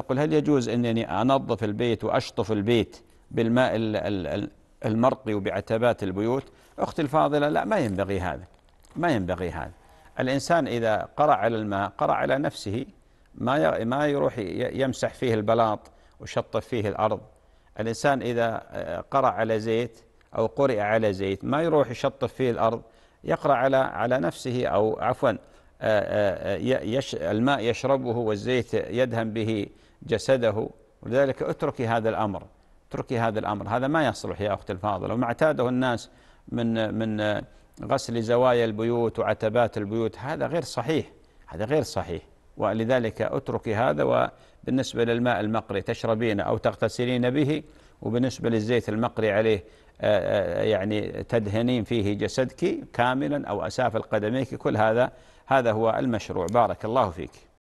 تقول هل يجوز أنني أنظف البيت وأشطف البيت بالماء المرقي وبعتبات البيوت أختي الفاضلة لا ما ينبغي هذا ما ينبغي هذا الإنسان إذا قرأ على الماء قرأ على نفسه ما ما يروح يمسح فيه البلاط وشطف فيه الأرض الإنسان إذا آه، قرأ على زيت أو قرئ على زيت ما يروح يشطف فيه الأرض يقرأ على على نفسه أو عفوا آه، آه، آه، الماء يشربه والزيت يدهن به جسده ولذلك اتركي هذا الأمر اتركي هذا الأمر هذا ما يصلح يا أختي الفاضلة وما اعتاده الناس من من غسل زوايا البيوت وعتبات البيوت هذا غير صحيح هذا غير صحيح ولذلك اتركي هذا وبالنسبة للماء المقري تشربين أو تغتسلين به وبالنسبة للزيت المقري عليه آه، آه، يعني تدهنين فيه جسدك كاملا أو أسافل قدميك كل هذا هذا هو المشروع بارك الله فيك